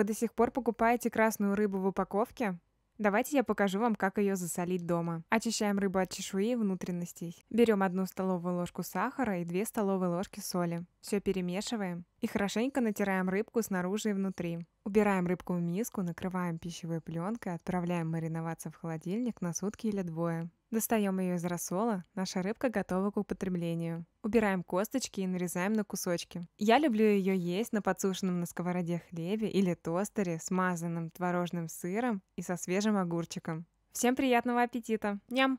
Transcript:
Вы до сих пор покупаете красную рыбу в упаковке? Давайте я покажу вам, как ее засолить дома. Очищаем рыбу от чешуи и внутренностей. Берем одну столовую ложку сахара и 2 столовые ложки соли. Все перемешиваем и хорошенько натираем рыбку снаружи и внутри. Убираем рыбку в миску, накрываем пищевой пленкой, отправляем мариноваться в холодильник на сутки или двое. Достаем ее из рассола, наша рыбка готова к употреблению. Убираем косточки и нарезаем на кусочки. Я люблю ее есть на подсушенном на сковороде хлебе или тостере, смазанном творожным сыром и со свежим огурчиком. Всем приятного аппетита! Ням!